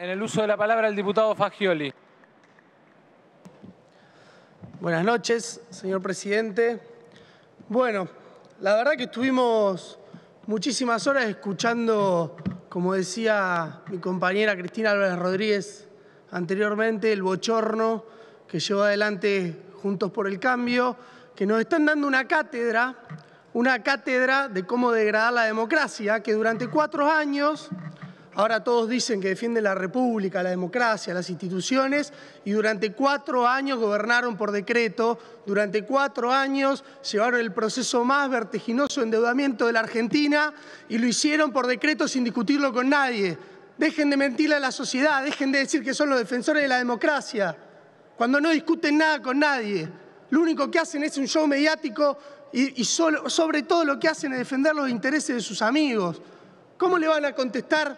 En el uso de la palabra el diputado Fagioli. Buenas noches, señor presidente. Bueno, la verdad que estuvimos muchísimas horas escuchando, como decía mi compañera Cristina Álvarez Rodríguez anteriormente, el bochorno que llevó adelante Juntos por el Cambio, que nos están dando una cátedra, una cátedra de cómo degradar la democracia, que durante cuatro años Ahora todos dicen que defienden la República, la democracia, las instituciones, y durante cuatro años gobernaron por decreto, durante cuatro años llevaron el proceso más vertiginoso de endeudamiento de la Argentina y lo hicieron por decreto sin discutirlo con nadie. Dejen de mentirle a la sociedad, dejen de decir que son los defensores de la democracia, cuando no discuten nada con nadie. Lo único que hacen es un show mediático y, sobre todo lo que hacen es defender los intereses de sus amigos. ¿Cómo le van a contestar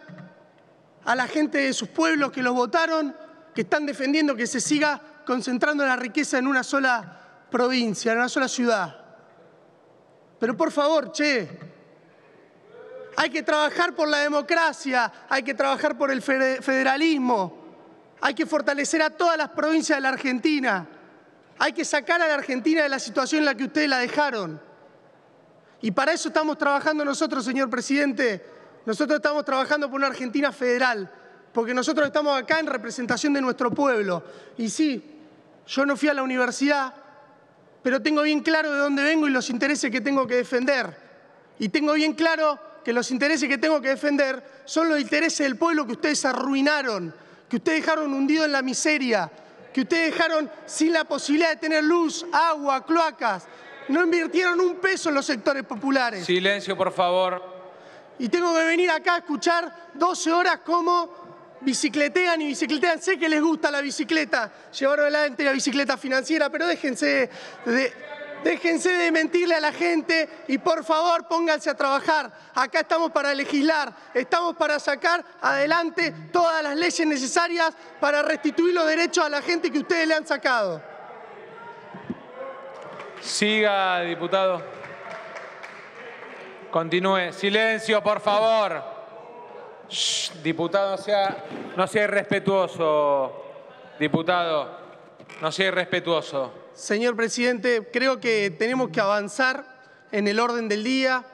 a la gente de sus pueblos que los votaron, que están defendiendo que se siga concentrando la riqueza en una sola provincia, en una sola ciudad. Pero por favor, che, hay que trabajar por la democracia, hay que trabajar por el federalismo, hay que fortalecer a todas las provincias de la Argentina, hay que sacar a la Argentina de la situación en la que ustedes la dejaron. Y para eso estamos trabajando nosotros, señor presidente, nosotros estamos trabajando por una Argentina federal, porque nosotros estamos acá en representación de nuestro pueblo. Y sí, yo no fui a la universidad, pero tengo bien claro de dónde vengo y los intereses que tengo que defender. Y tengo bien claro que los intereses que tengo que defender son los intereses del pueblo que ustedes arruinaron, que ustedes dejaron hundido en la miseria, que ustedes dejaron sin la posibilidad de tener luz, agua, cloacas. No invirtieron un peso en los sectores populares. Silencio, por favor y tengo que venir acá a escuchar 12 horas cómo bicicletean y bicicletean. Sé que les gusta la bicicleta, llevar adelante la bicicleta financiera, pero déjense de, déjense de mentirle a la gente y por favor pónganse a trabajar. Acá estamos para legislar, estamos para sacar adelante todas las leyes necesarias para restituir los derechos a la gente que ustedes le han sacado. Siga, diputado. Continúe. Silencio, por favor. diputado, no sea, no sea irrespetuoso. Diputado, no sea irrespetuoso. Señor presidente, creo que tenemos que avanzar en el orden del día.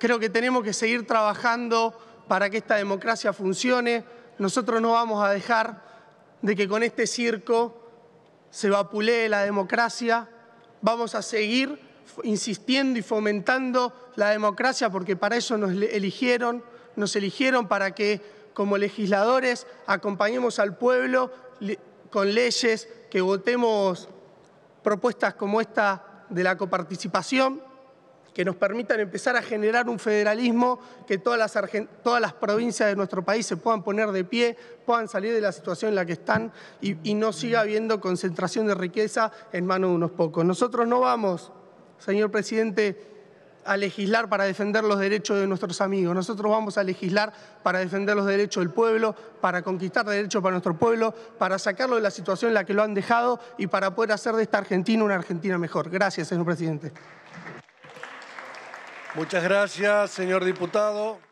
Creo que tenemos que seguir trabajando para que esta democracia funcione. Nosotros no vamos a dejar de que con este circo se vapulee la democracia. Vamos a seguir insistiendo y fomentando la democracia porque para eso nos eligieron, nos eligieron para que como legisladores acompañemos al pueblo con leyes, que votemos propuestas como esta de la coparticipación, que nos permitan empezar a generar un federalismo, que todas las, provincias de nuestro país se puedan poner de pie, puedan salir de la situación en la que están y, y no siga habiendo concentración de riqueza en manos de unos pocos. Nosotros no vamos señor presidente, a legislar para defender los derechos de nuestros amigos. Nosotros vamos a legislar para defender los derechos del pueblo, para conquistar derechos para nuestro pueblo, para sacarlo de la situación en la que lo han dejado y para poder hacer de esta Argentina una Argentina mejor. Gracias, señor presidente. Muchas gracias, señor diputado.